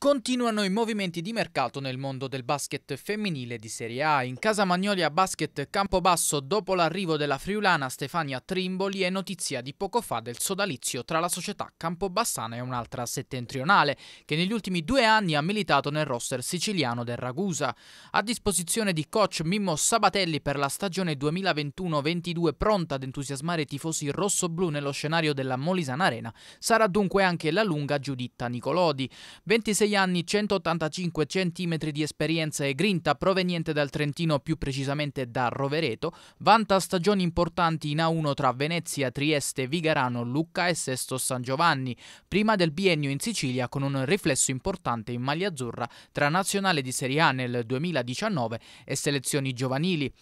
Continuano i movimenti di mercato nel mondo del basket femminile di Serie A. In casa Magnolia Basket Campobasso, dopo l'arrivo della friulana Stefania Trimboli, è notizia di poco fa del sodalizio tra la società campobassana e un'altra settentrionale, che negli ultimi due anni ha militato nel roster siciliano del Ragusa. A disposizione di coach Mimmo Sabatelli per la stagione 2021-22 pronta ad entusiasmare i tifosi rossoblù nello scenario della Molisana Arena, sarà dunque anche la lunga Giuditta Nicolodi. 26 degli anni 185 cm di esperienza e grinta proveniente dal Trentino, più precisamente da Rovereto, vanta stagioni importanti in A1 tra Venezia, Trieste, Vigarano, Lucca e Sesto San Giovanni, prima del biennio in Sicilia con un riflesso importante in maglia azzurra tra nazionale di Serie A nel 2019 e selezioni giovanili.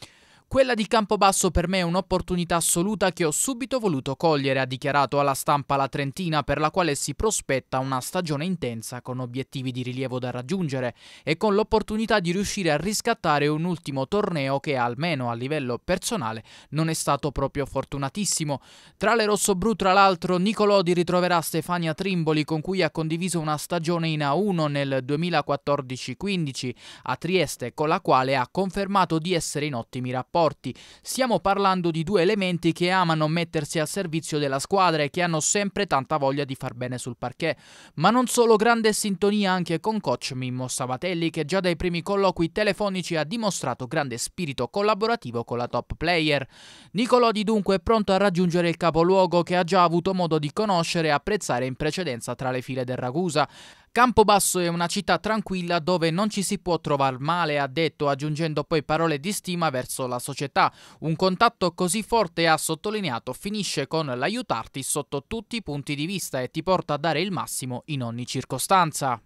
Quella di Campobasso per me è un'opportunità assoluta che ho subito voluto cogliere, ha dichiarato alla stampa la Trentina, per la quale si prospetta una stagione intensa con obiettivi di rilievo da raggiungere e con l'opportunità di riuscire a riscattare un ultimo torneo che almeno a livello personale non è stato proprio fortunatissimo. Tra le rossobrù tra l'altro Nicolodi ritroverà Stefania Trimboli con cui ha condiviso una stagione in A1 nel 2014-15 a Trieste con la quale ha confermato di essere in ottimi rapporti rapporti. Stiamo parlando di due elementi che amano mettersi al servizio della squadra e che hanno sempre tanta voglia di far bene sul parquet. Ma non solo, grande sintonia anche con coach Mimmo Savatelli che già dai primi colloqui telefonici ha dimostrato grande spirito collaborativo con la top player. Nicolodi dunque è pronto a raggiungere il capoluogo che ha già avuto modo di conoscere e apprezzare in precedenza tra le file del Ragusa. Campobasso è una città tranquilla dove non ci si può trovare male, ha detto, aggiungendo poi parole di stima verso la società. Un contatto così forte, ha sottolineato, finisce con l'aiutarti sotto tutti i punti di vista e ti porta a dare il massimo in ogni circostanza.